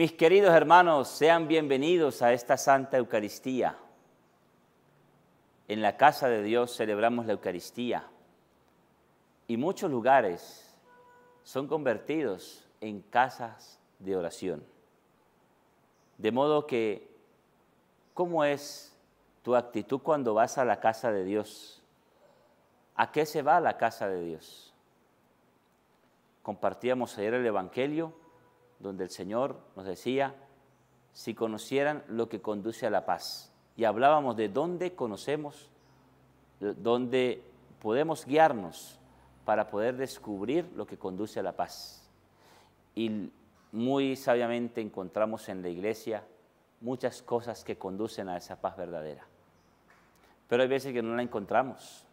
Mis queridos hermanos, sean bienvenidos a esta Santa Eucaristía. En la casa de Dios celebramos la Eucaristía y muchos lugares son convertidos en casas de oración. De modo que, ¿cómo es tu actitud cuando vas a la casa de Dios? ¿A qué se va a la casa de Dios? Compartíamos ayer el Evangelio donde el Señor nos decía, si conocieran lo que conduce a la paz. Y hablábamos de dónde conocemos, dónde podemos guiarnos para poder descubrir lo que conduce a la paz. Y muy sabiamente encontramos en la iglesia muchas cosas que conducen a esa paz verdadera. Pero hay veces que no la encontramos,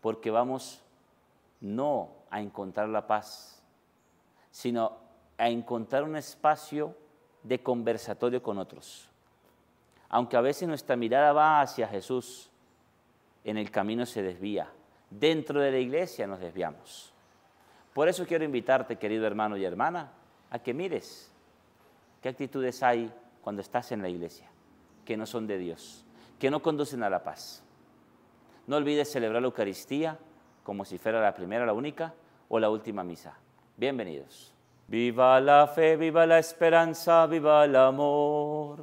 porque vamos no a encontrar la paz, sino a encontrar un espacio de conversatorio con otros. Aunque a veces nuestra mirada va hacia Jesús, en el camino se desvía. Dentro de la iglesia nos desviamos. Por eso quiero invitarte, querido hermano y hermana, a que mires qué actitudes hay cuando estás en la iglesia, que no son de Dios, que no conducen a la paz. No olvides celebrar la Eucaristía como si fuera la primera, la única o la última misa. Bienvenidos. Viva la fe, viva la esperanza, viva el amor.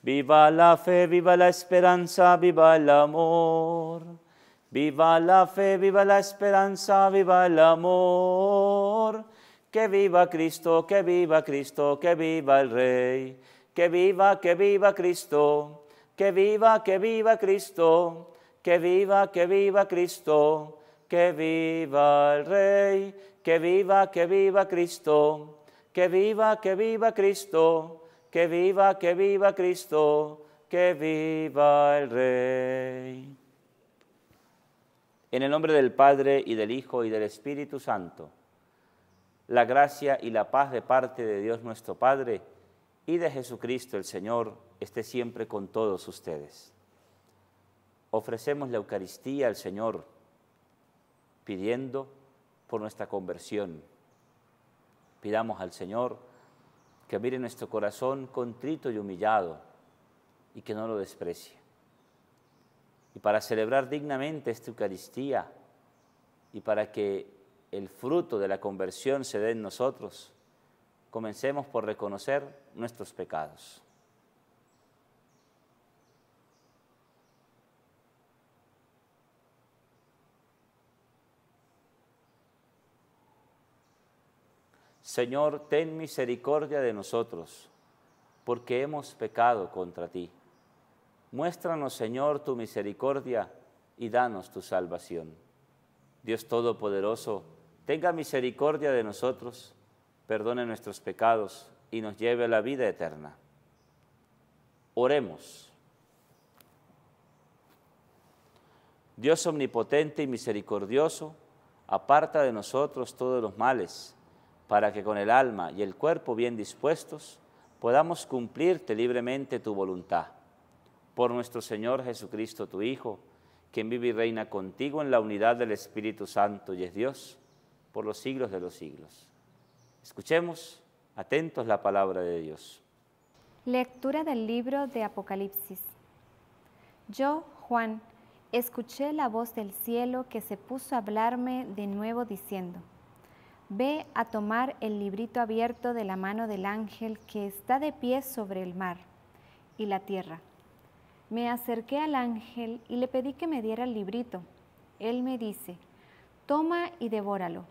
Viva la fe, viva la esperanza, viva el amor. Viva la fe, viva la esperanza, viva el amor. Que viva Cristo, que viva Cristo, que viva el Rey. Que viva, que viva Cristo. Que viva, que viva Cristo. Que viva, que viva Cristo que viva el Rey, que viva, que viva Cristo, que viva, que viva Cristo, que viva, que viva Cristo, que viva el Rey. En el nombre del Padre y del Hijo y del Espíritu Santo, la gracia y la paz de parte de Dios nuestro Padre y de Jesucristo el Señor esté siempre con todos ustedes. Ofrecemos la Eucaristía al Señor pidiendo por nuestra conversión. Pidamos al Señor que mire nuestro corazón contrito y humillado y que no lo desprecie. Y para celebrar dignamente esta Eucaristía y para que el fruto de la conversión se dé en nosotros, comencemos por reconocer nuestros pecados. Señor, ten misericordia de nosotros, porque hemos pecado contra ti. Muéstranos, Señor, tu misericordia y danos tu salvación. Dios Todopoderoso, tenga misericordia de nosotros, perdone nuestros pecados y nos lleve a la vida eterna. Oremos. Dios omnipotente y misericordioso, aparta de nosotros todos los males para que con el alma y el cuerpo bien dispuestos podamos cumplirte libremente tu voluntad. Por nuestro Señor Jesucristo, tu Hijo, quien vive y reina contigo en la unidad del Espíritu Santo y es Dios, por los siglos de los siglos. Escuchemos atentos la palabra de Dios. Lectura del libro de Apocalipsis. Yo, Juan, escuché la voz del cielo que se puso a hablarme de nuevo diciendo, Ve a tomar el librito abierto de la mano del ángel que está de pie sobre el mar y la tierra. Me acerqué al ángel y le pedí que me diera el librito. Él me dice, toma y devóralo.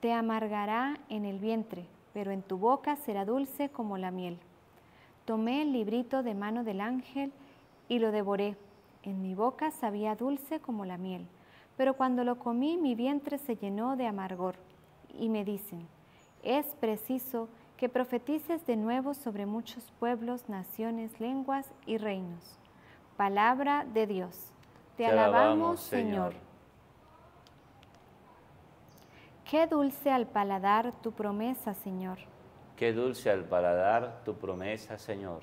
Te amargará en el vientre, pero en tu boca será dulce como la miel. Tomé el librito de mano del ángel y lo devoré. En mi boca sabía dulce como la miel, pero cuando lo comí mi vientre se llenó de amargor y me dicen, es preciso que profetices de nuevo sobre muchos pueblos, naciones, lenguas y reinos. Palabra de Dios. Te, alabamos, Señor. Qué dulce al paladar tu promesa, Señor. Qué dulce al paladar tu promesa, Señor.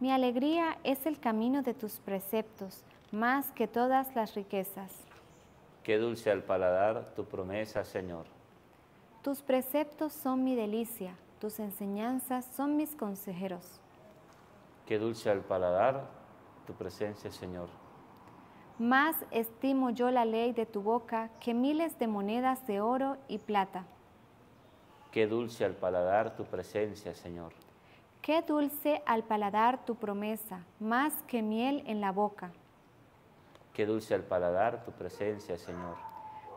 Mi alegría es el camino de tus preceptos, más que todas las riquezas. Qué dulce al paladar tu promesa, Señor. Tus preceptos son mi delicia, tus enseñanzas son mis consejeros. Qué dulce al paladar tu presencia, Señor. Más estimo yo la ley de tu boca que miles de monedas de oro y plata. Qué dulce al paladar tu presencia, Señor. Qué dulce al paladar tu promesa, más que miel en la boca. Qué dulce al paladar tu presencia, Señor.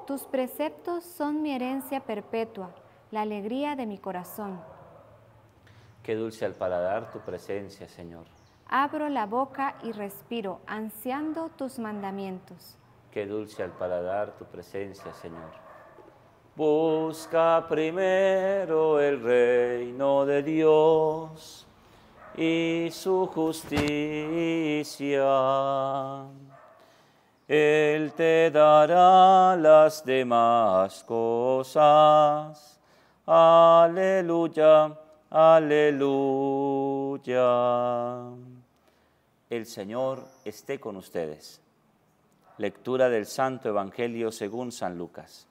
Tus preceptos son mi herencia perpetua, la alegría de mi corazón. Qué dulce al paladar tu presencia, Señor. Abro la boca y respiro, ansiando tus mandamientos. Qué dulce al paladar tu presencia, Señor. Busca primero el reino de Dios y su justicia él te dará las demás cosas. Aleluya, aleluya. El Señor esté con ustedes. Lectura del Santo Evangelio según San Lucas.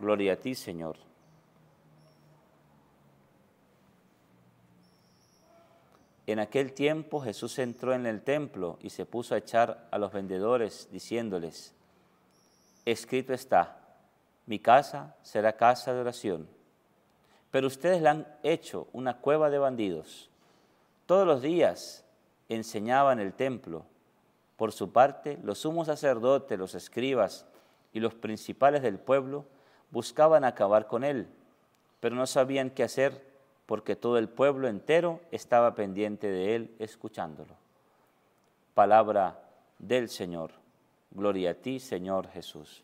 Gloria a ti, Señor. En aquel tiempo Jesús entró en el templo y se puso a echar a los vendedores, diciéndoles, escrito está, mi casa será casa de oración, pero ustedes la han hecho una cueva de bandidos. Todos los días enseñaban el templo. Por su parte, los sumos sacerdotes, los escribas y los principales del pueblo buscaban acabar con él, pero no sabían qué hacer porque todo el pueblo entero estaba pendiente de él, escuchándolo. Palabra del Señor. Gloria a ti, Señor Jesús.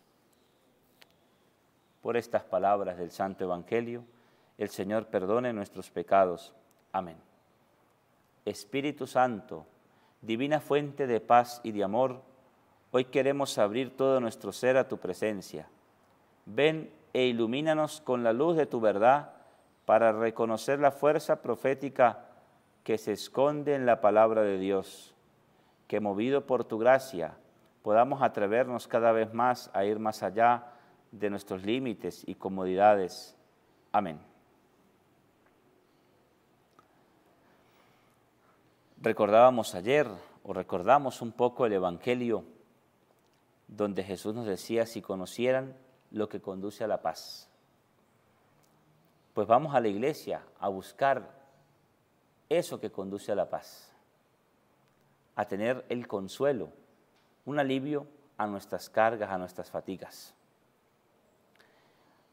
Por estas palabras del Santo Evangelio, el Señor perdone nuestros pecados. Amén. Espíritu Santo, divina fuente de paz y de amor, hoy queremos abrir todo nuestro ser a tu presencia. Ven e ilumínanos con la luz de tu verdad para reconocer la fuerza profética que se esconde en la palabra de Dios, que movido por tu gracia podamos atrevernos cada vez más a ir más allá de nuestros límites y comodidades. Amén. Recordábamos ayer o recordamos un poco el Evangelio donde Jesús nos decía si conocieran lo que conduce a la paz pues vamos a la iglesia a buscar eso que conduce a la paz, a tener el consuelo, un alivio a nuestras cargas, a nuestras fatigas.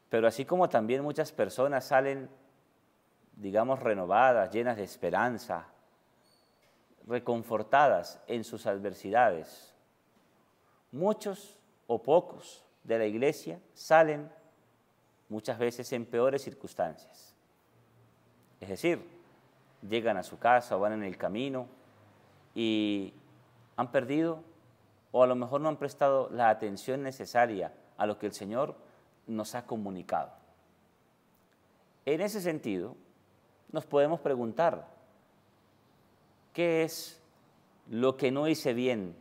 Pero así como también muchas personas salen, digamos, renovadas, llenas de esperanza, reconfortadas en sus adversidades, muchos o pocos de la iglesia salen muchas veces en peores circunstancias. Es decir, llegan a su casa, o van en el camino y han perdido o a lo mejor no han prestado la atención necesaria a lo que el Señor nos ha comunicado. En ese sentido, nos podemos preguntar, ¿qué es lo que no hice bien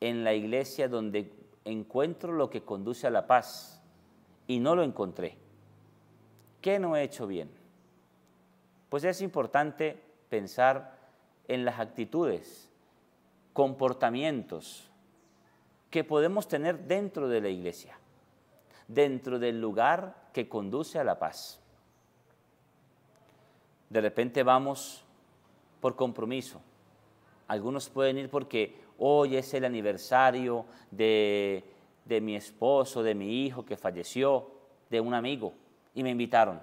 en la iglesia donde encuentro lo que conduce a la paz? y no lo encontré. ¿Qué no he hecho bien? Pues es importante pensar en las actitudes, comportamientos que podemos tener dentro de la iglesia, dentro del lugar que conduce a la paz. De repente vamos por compromiso. Algunos pueden ir porque hoy es el aniversario de de mi esposo, de mi hijo que falleció, de un amigo, y me invitaron.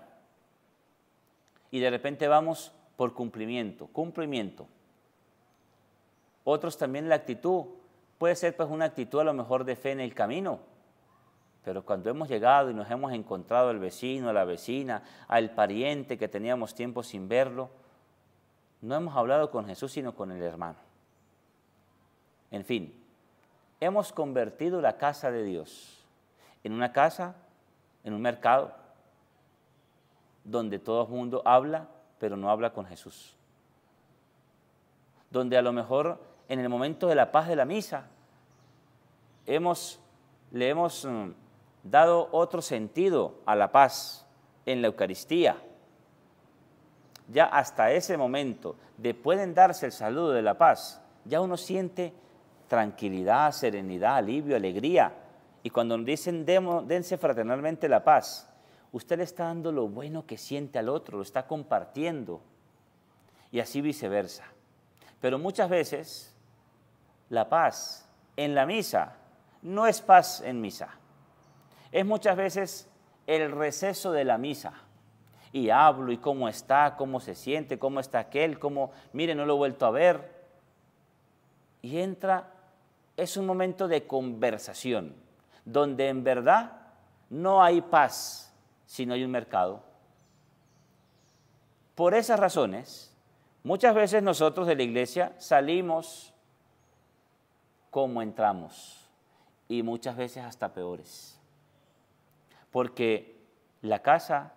Y de repente vamos por cumplimiento, cumplimiento. Otros también la actitud, puede ser pues una actitud a lo mejor de fe en el camino, pero cuando hemos llegado y nos hemos encontrado al vecino, a la vecina, al pariente que teníamos tiempo sin verlo, no hemos hablado con Jesús sino con el hermano. En fin, hemos convertido la casa de Dios en una casa, en un mercado, donde todo el mundo habla, pero no habla con Jesús. Donde a lo mejor en el momento de la paz de la misa hemos, le hemos mm, dado otro sentido a la paz en la Eucaristía. Ya hasta ese momento, de pueden darse el saludo de la paz, ya uno siente tranquilidad, serenidad, alivio, alegría. Y cuando nos dicen dense fraternalmente la paz, usted le está dando lo bueno que siente al otro, lo está compartiendo. Y así viceversa. Pero muchas veces la paz en la misa no es paz en misa. Es muchas veces el receso de la misa. Y hablo y cómo está, cómo se siente, cómo está aquel, cómo, mire, no lo he vuelto a ver. Y entra es un momento de conversación, donde en verdad no hay paz si no hay un mercado. Por esas razones, muchas veces nosotros de la iglesia salimos como entramos y muchas veces hasta peores, porque la casa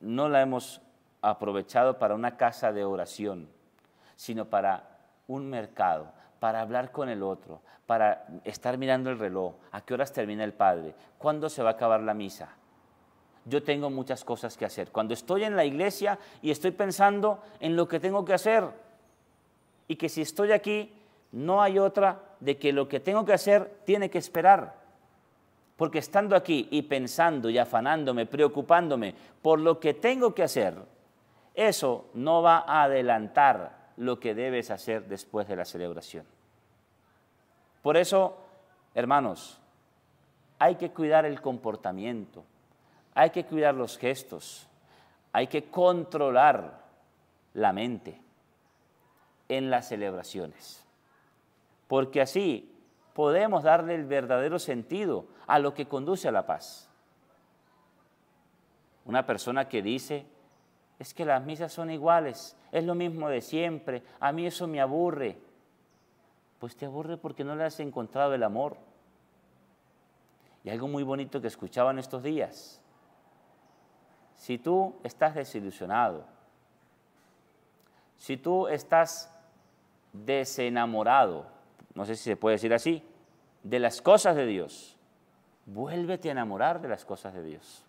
no la hemos aprovechado para una casa de oración, sino para un mercado para hablar con el otro, para estar mirando el reloj, a qué horas termina el padre, cuándo se va a acabar la misa. Yo tengo muchas cosas que hacer. Cuando estoy en la iglesia y estoy pensando en lo que tengo que hacer, y que si estoy aquí, no hay otra de que lo que tengo que hacer tiene que esperar. Porque estando aquí y pensando y afanándome, preocupándome por lo que tengo que hacer, eso no va a adelantar lo que debes hacer después de la celebración. Por eso, hermanos, hay que cuidar el comportamiento, hay que cuidar los gestos, hay que controlar la mente en las celebraciones, porque así podemos darle el verdadero sentido a lo que conduce a la paz. Una persona que dice, es que las misas son iguales, es lo mismo de siempre, a mí eso me aburre, pues te aburre porque no le has encontrado el amor. Y algo muy bonito que escuchaban en estos días. Si tú estás desilusionado, si tú estás desenamorado, no sé si se puede decir así, de las cosas de Dios, vuélvete a enamorar de las cosas de Dios.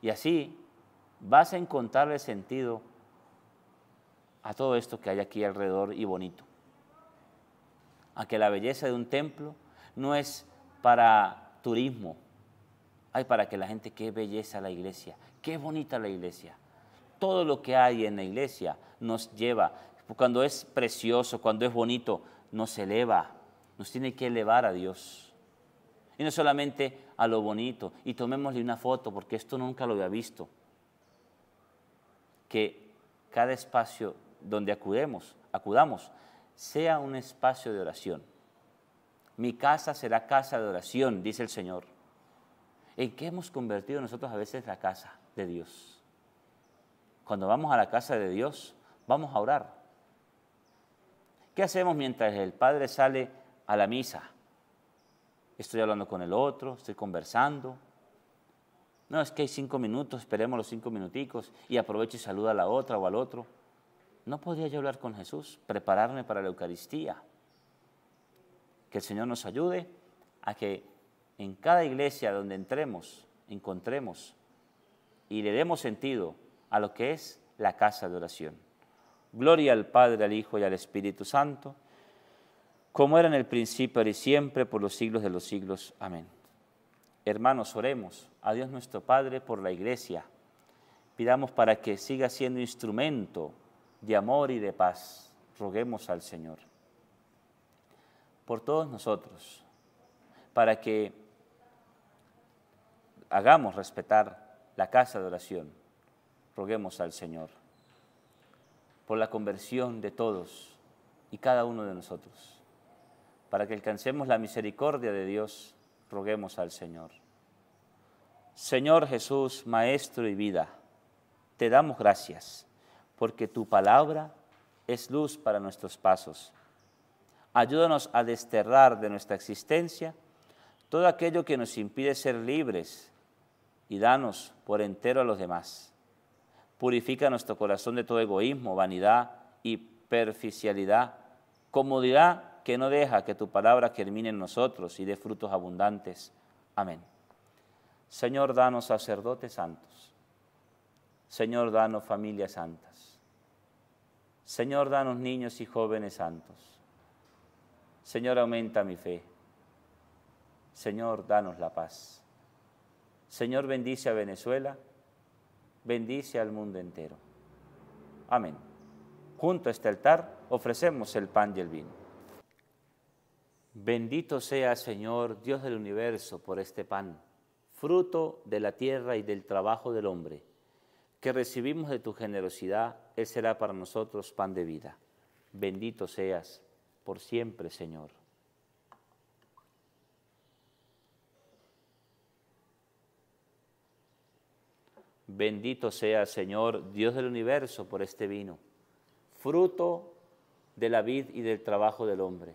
Y así vas a encontrarle sentido a todo esto que hay aquí alrededor y bonito a que la belleza de un templo no es para turismo, hay para que la gente, qué belleza la iglesia, qué bonita la iglesia. Todo lo que hay en la iglesia nos lleva, cuando es precioso, cuando es bonito, nos eleva, nos tiene que elevar a Dios. Y no solamente a lo bonito, y tomémosle una foto, porque esto nunca lo había visto. Que cada espacio donde acudemos, acudamos, sea un espacio de oración. Mi casa será casa de oración, dice el Señor. ¿En qué hemos convertido nosotros a veces la casa de Dios? Cuando vamos a la casa de Dios, vamos a orar. ¿Qué hacemos mientras el Padre sale a la misa? Estoy hablando con el otro, estoy conversando. No, es que hay cinco minutos, esperemos los cinco minuticos y aprovecho y saluda a la otra o al otro. ¿No podía yo hablar con Jesús? Prepararme para la Eucaristía. Que el Señor nos ayude a que en cada iglesia donde entremos, encontremos y le demos sentido a lo que es la casa de oración. Gloria al Padre, al Hijo y al Espíritu Santo, como era en el principio, y siempre, por los siglos de los siglos. Amén. Hermanos, oremos a Dios nuestro Padre por la iglesia. Pidamos para que siga siendo instrumento de amor y de paz. Roguemos al Señor por todos nosotros, para que hagamos respetar la casa de oración. Roguemos al Señor por la conversión de todos y cada uno de nosotros. Para que alcancemos la misericordia de Dios, roguemos al Señor. Señor Jesús, Maestro y vida, te damos gracias porque tu palabra es luz para nuestros pasos. Ayúdanos a desterrar de nuestra existencia todo aquello que nos impide ser libres y danos por entero a los demás. Purifica nuestro corazón de todo egoísmo, vanidad y perficialidad, comodidad que no deja que tu palabra germine en nosotros y dé frutos abundantes. Amén. Señor, danos sacerdotes santos. Señor, danos familias santas. Señor, danos niños y jóvenes santos. Señor, aumenta mi fe. Señor, danos la paz. Señor, bendice a Venezuela, bendice al mundo entero. Amén. Junto a este altar ofrecemos el pan y el vino. Bendito sea, Señor, Dios del universo, por este pan, fruto de la tierra y del trabajo del hombre, que recibimos de tu generosidad él será para nosotros pan de vida. Bendito seas por siempre, Señor. Bendito sea, Señor, Dios del universo, por este vino, fruto de la vid y del trabajo del hombre,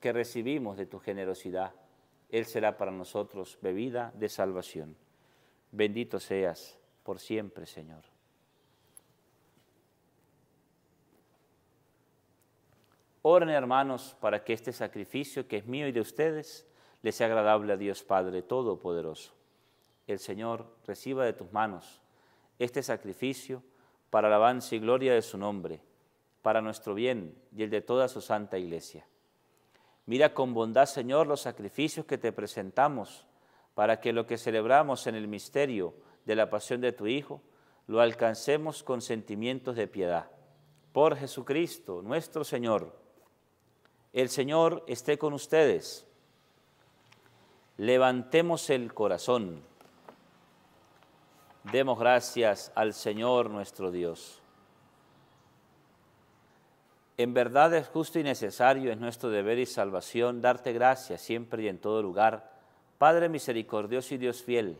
que recibimos de tu generosidad. Él será para nosotros bebida de salvación. Bendito seas por siempre, Señor. Oren hermanos para que este sacrificio que es mío y de ustedes le sea agradable a Dios Padre Todopoderoso. El Señor reciba de tus manos este sacrificio para alabanza y gloria de su nombre, para nuestro bien y el de toda su santa iglesia. Mira con bondad, Señor, los sacrificios que te presentamos, para que lo que celebramos en el misterio de la pasión de tu Hijo, lo alcancemos con sentimientos de piedad. Por Jesucristo, nuestro Señor, el Señor esté con ustedes. Levantemos el corazón. Demos gracias al Señor nuestro Dios. En verdad es justo y necesario, es nuestro deber y salvación darte gracias siempre y en todo lugar, Padre misericordioso y Dios fiel,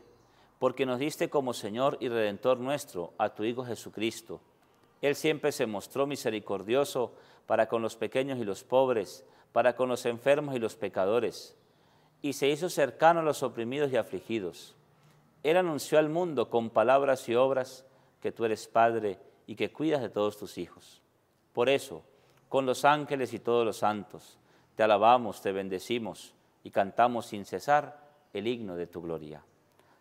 porque nos diste como Señor y Redentor nuestro a tu Hijo Jesucristo él siempre se mostró misericordioso para con los pequeños y los pobres, para con los enfermos y los pecadores, y se hizo cercano a los oprimidos y afligidos. Él anunció al mundo con palabras y obras que tú eres Padre y que cuidas de todos tus hijos. Por eso, con los ángeles y todos los santos, te alabamos, te bendecimos y cantamos sin cesar el himno de tu gloria.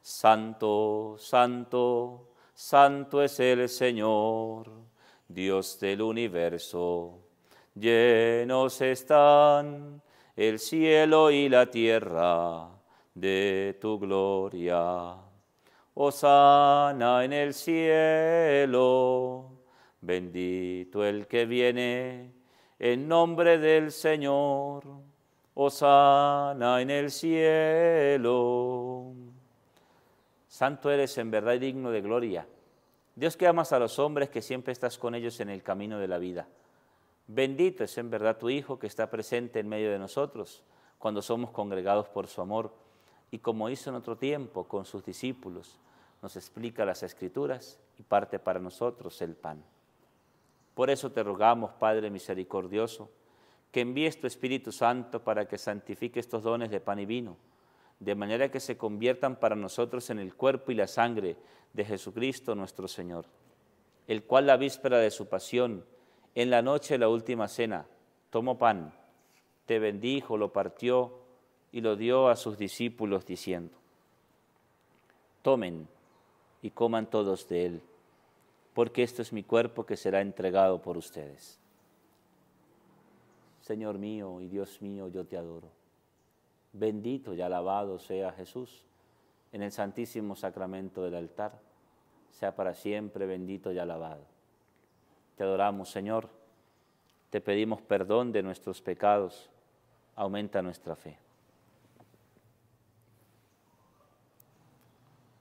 Santo, santo, santo es el Señor. Dios del universo, llenos están el cielo y la tierra de tu gloria. Osana en el cielo, bendito el que viene en nombre del Señor. Osana en el cielo. Santo eres en verdad y digno de gloria Dios que amas a los hombres, que siempre estás con ellos en el camino de la vida. Bendito es en verdad tu Hijo que está presente en medio de nosotros cuando somos congregados por su amor y como hizo en otro tiempo con sus discípulos, nos explica las escrituras y parte para nosotros el pan. Por eso te rogamos, Padre misericordioso, que envíes tu Espíritu Santo para que santifique estos dones de pan y vino de manera que se conviertan para nosotros en el cuerpo y la sangre de Jesucristo nuestro Señor, el cual la víspera de su pasión, en la noche de la última cena, tomó pan, te bendijo, lo partió y lo dio a sus discípulos diciendo, tomen y coman todos de él, porque esto es mi cuerpo que será entregado por ustedes. Señor mío y Dios mío, yo te adoro Bendito y alabado sea Jesús en el santísimo sacramento del altar. Sea para siempre bendito y alabado. Te adoramos, Señor. Te pedimos perdón de nuestros pecados. Aumenta nuestra fe.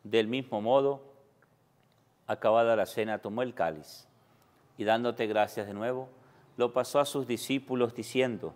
Del mismo modo, acabada la cena, tomó el cáliz y dándote gracias de nuevo, lo pasó a sus discípulos diciendo,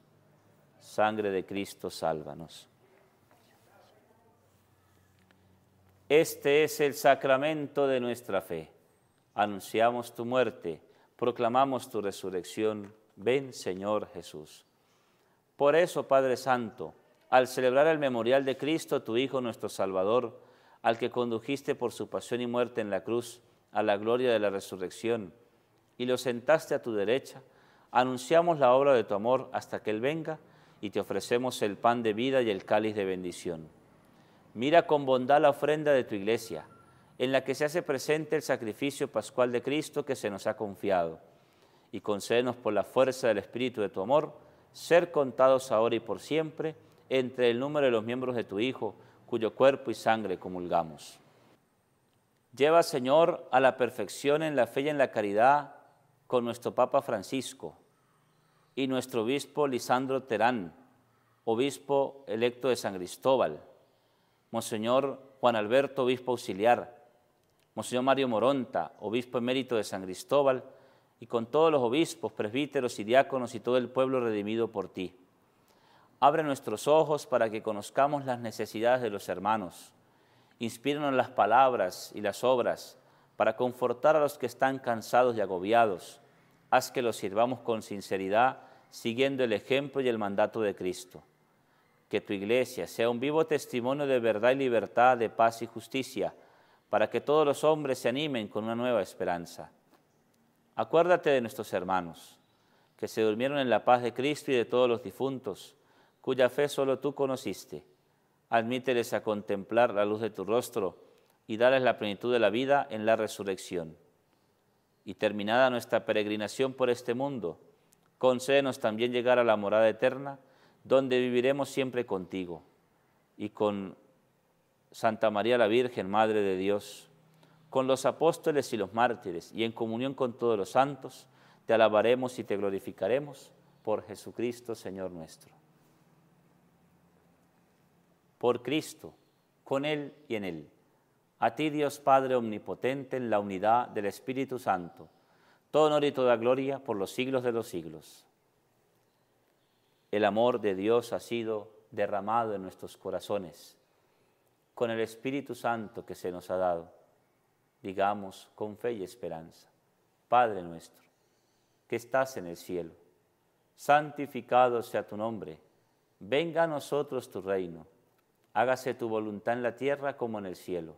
Sangre de Cristo, sálvanos. Este es el sacramento de nuestra fe. Anunciamos tu muerte, proclamamos tu resurrección. Ven, Señor Jesús. Por eso, Padre Santo, al celebrar el memorial de Cristo, tu Hijo, nuestro Salvador, al que condujiste por su pasión y muerte en la cruz a la gloria de la resurrección, y lo sentaste a tu derecha, anunciamos la obra de tu amor hasta que Él venga y te ofrecemos el pan de vida y el cáliz de bendición. Mira con bondad la ofrenda de tu iglesia, en la que se hace presente el sacrificio pascual de Cristo que se nos ha confiado, y concédenos por la fuerza del Espíritu de tu amor, ser contados ahora y por siempre entre el número de los miembros de tu Hijo, cuyo cuerpo y sangre comulgamos. Lleva, Señor, a la perfección en la fe y en la caridad con nuestro Papa Francisco y nuestro obispo Lisandro Terán, obispo electo de San Cristóbal, Monseñor Juan Alberto, obispo auxiliar, Monseñor Mario Moronta, obispo emérito de San Cristóbal, y con todos los obispos, presbíteros y diáconos y todo el pueblo redimido por ti. Abre nuestros ojos para que conozcamos las necesidades de los hermanos. Inspíranos las palabras y las obras para confortar a los que están cansados y agobiados haz que los sirvamos con sinceridad, siguiendo el ejemplo y el mandato de Cristo. Que tu iglesia sea un vivo testimonio de verdad y libertad, de paz y justicia, para que todos los hombres se animen con una nueva esperanza. Acuérdate de nuestros hermanos, que se durmieron en la paz de Cristo y de todos los difuntos, cuya fe solo tú conociste. Admíteles a contemplar la luz de tu rostro y darles la plenitud de la vida en la resurrección y terminada nuestra peregrinación por este mundo, concédenos también llegar a la morada eterna, donde viviremos siempre contigo y con Santa María la Virgen, Madre de Dios, con los apóstoles y los mártires, y en comunión con todos los santos, te alabaremos y te glorificaremos por Jesucristo, Señor nuestro. Por Cristo, con Él y en Él a ti, Dios Padre Omnipotente, en la unidad del Espíritu Santo, todo honor y toda gloria por los siglos de los siglos. El amor de Dios ha sido derramado en nuestros corazones. Con el Espíritu Santo que se nos ha dado, digamos con fe y esperanza, Padre nuestro, que estás en el cielo, santificado sea tu nombre, venga a nosotros tu reino, hágase tu voluntad en la tierra como en el cielo.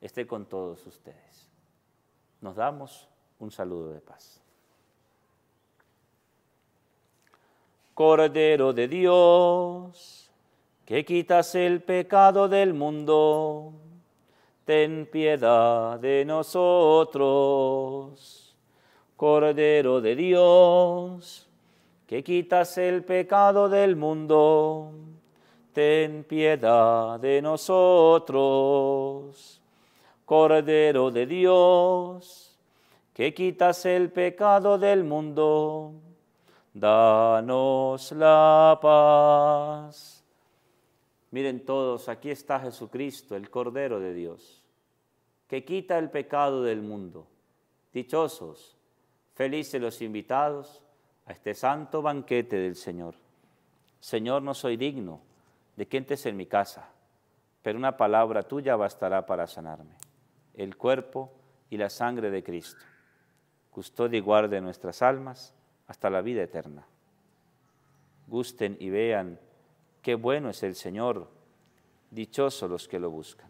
esté con todos ustedes. Nos damos un saludo de paz. Cordero de Dios, que quitas el pecado del mundo, ten piedad de nosotros. Cordero de Dios, que quitas el pecado del mundo, ten piedad de nosotros. Cordero de Dios, que quitas el pecado del mundo, danos la paz. Miren todos, aquí está Jesucristo, el Cordero de Dios, que quita el pecado del mundo. Dichosos, felices los invitados a este santo banquete del Señor. Señor, no soy digno de que entres en mi casa, pero una palabra tuya bastará para sanarme el cuerpo y la sangre de Cristo. Custodia y guarde nuestras almas hasta la vida eterna. Gusten y vean qué bueno es el Señor, dichosos los que lo buscan.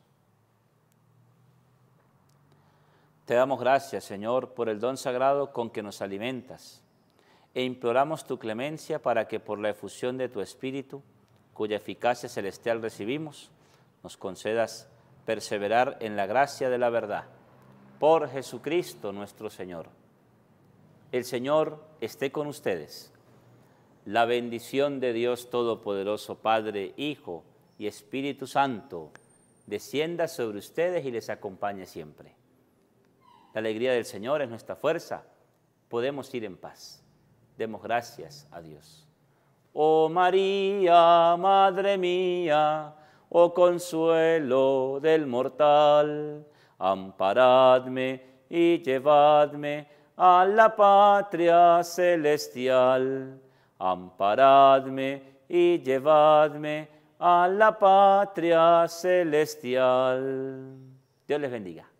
Te damos gracias, Señor, por el don sagrado con que nos alimentas e imploramos tu clemencia para que por la efusión de tu Espíritu, cuya eficacia celestial recibimos, nos concedas perseverar en la gracia de la verdad. Por Jesucristo nuestro Señor. El Señor esté con ustedes. La bendición de Dios Todopoderoso, Padre, Hijo y Espíritu Santo, descienda sobre ustedes y les acompañe siempre. La alegría del Señor es nuestra fuerza. Podemos ir en paz. Demos gracias a Dios. Oh María, Madre mía, oh consuelo del mortal, amparadme y llevadme a la patria celestial. Amparadme y llevadme a la patria celestial. Dios les bendiga.